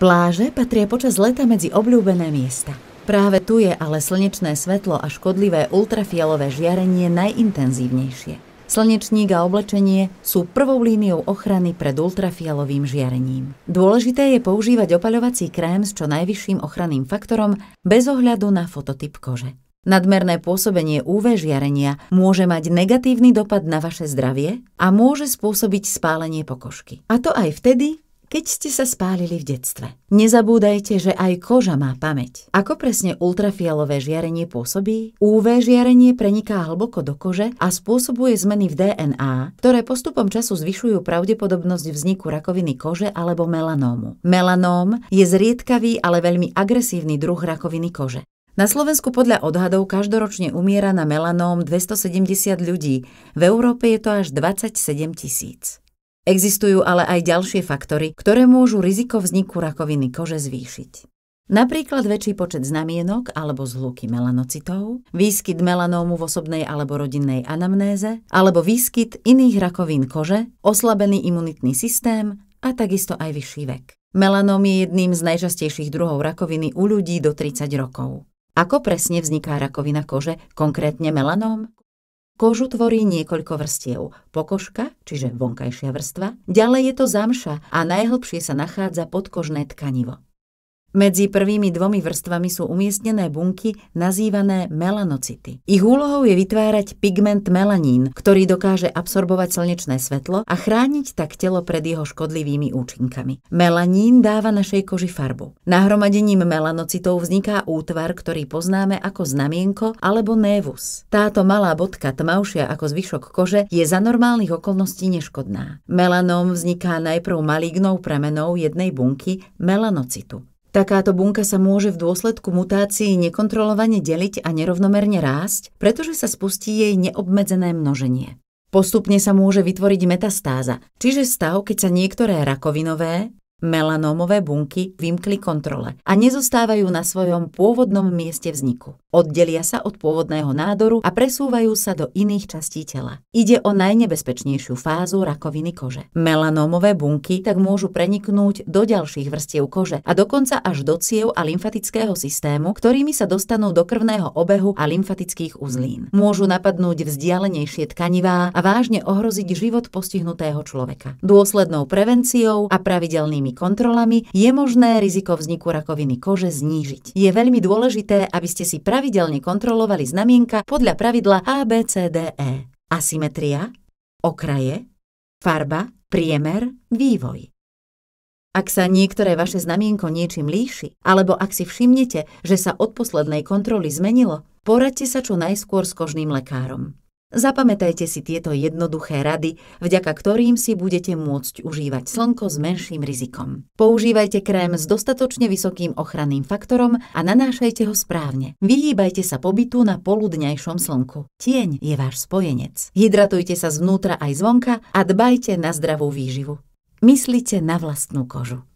Pláže patria počas leta medzi obľúbené miesta. Práve tu je ale slnečné svetlo a škodlivé ultrafialové žiarenie najintenzívnejšie. Slnečník a oblečenie sú prvou líniou ochrany pred ultrafialovým žiarením. Dôležité je používať opaľovací krém s čo najvyšším ochranným faktorom bez ohľadu na fototyp kože. Nadmerné pôsobenie UV žiarenia môže mať negatívny dopad na vaše zdravie a môže spôsobiť spálenie pokožky. A to aj vtedy, keď ste sa spálili v detstve. Nezabúdajte, že aj koža má pamäť. Ako presne ultrafialové žiarenie pôsobí? UV žiarenie preniká hlboko do kože a spôsobuje zmeny v DNA, ktoré postupom času zvyšujú pravdepodobnosť vzniku rakoviny kože alebo melanómu. Melanóm je zriedkavý, ale veľmi agresívny druh rakoviny kože. Na Slovensku podľa odhadov každoročne umiera na melanóm 270 ľudí, v Európe je to až 27 tisíc. Existujú ale aj ďalšie faktory, ktoré môžu riziko vzniku rakoviny kože zvýšiť. Napríklad väčší počet znamienok alebo zhluky melanocitov, výskyt melanómu v osobnej alebo rodinnej anamnéze, alebo výskyt iných rakovín kože, oslabený imunitný systém a takisto aj vyšší vek. Melanóm je jedným z najčastejších druhov rakoviny u ľudí do 30 rokov. Ako presne vzniká rakovina kože, konkrétne melanóm? Kožu tvorí niekoľko vrstiev. Pokožka, čiže vonkajšia vrstva, ďalej je to zamša a najhlbšie sa nachádza podkožné tkanivo. Medzi prvými dvomi vrstvami sú umiestnené bunky nazývané melanocity. Ich úlohou je vytvárať pigment melanín, ktorý dokáže absorbovať slnečné svetlo a chrániť tak telo pred jeho škodlivými účinkami. Melanín dáva našej koži farbu. Nahromadením melanocitov vzniká útvar, ktorý poznáme ako znamienko alebo névus. Táto malá bodka, tmavšia ako zvyšok kože, je za normálnych okolností neškodná. Melanóm vzniká najprv malignou premenou jednej bunky, melanocitu. Takáto bunka sa môže v dôsledku mutácií nekontrolovane deliť a nerovnomerne rásť, pretože sa spustí jej neobmedzené množenie. Postupne sa môže vytvoriť metastáza, čiže stav, keď sa niektoré rakovinové, melanómové bunky vymkli kontrole a nezostávajú na svojom pôvodnom mieste vzniku. Oddelia sa od pôvodného nádoru a presúvajú sa do iných častí tela. Ide o najnebezpečnejšiu fázu rakoviny kože. Melanómové bunky tak môžu preniknúť do ďalších vrstiev kože a dokonca až do ciev a lymfatického systému, ktorými sa dostanú do krvného obehu a lymfatických uzlín. Môžu napadnúť vzdialenejšie tkanivá a vážne ohroziť život postihnutého človeka. Dôslednou prevenciou a pravidelnými pravidelnými kontrolami je možné riziko vzniku rakoviny kože znížiť. Je veľmi dôležité, aby ste si pravidelne kontrolovali znamienka podľa pravidla ABCDE. Asymetria, okraje, farba, priemer, vývoj. Ak sa niektoré vaše znamienko niečím líši, alebo ak si všimnete, že sa od poslednej kontroly zmenilo, poradte sa čo najskôr s kožným lekárom. Zapamätajte si tieto jednoduché rady, vďaka ktorým si budete môcť užívať slnko s menším rizikom. Používajte krém s dostatočne vysokým ochranným faktorom a nanášajte ho správne. Vyhýbajte sa pobytu na poludňajšom slnku. Tieň je váš spojenec. Hydratujte sa zvnútra aj zvonka a dbajte na zdravú výživu. Myslite na vlastnú kožu.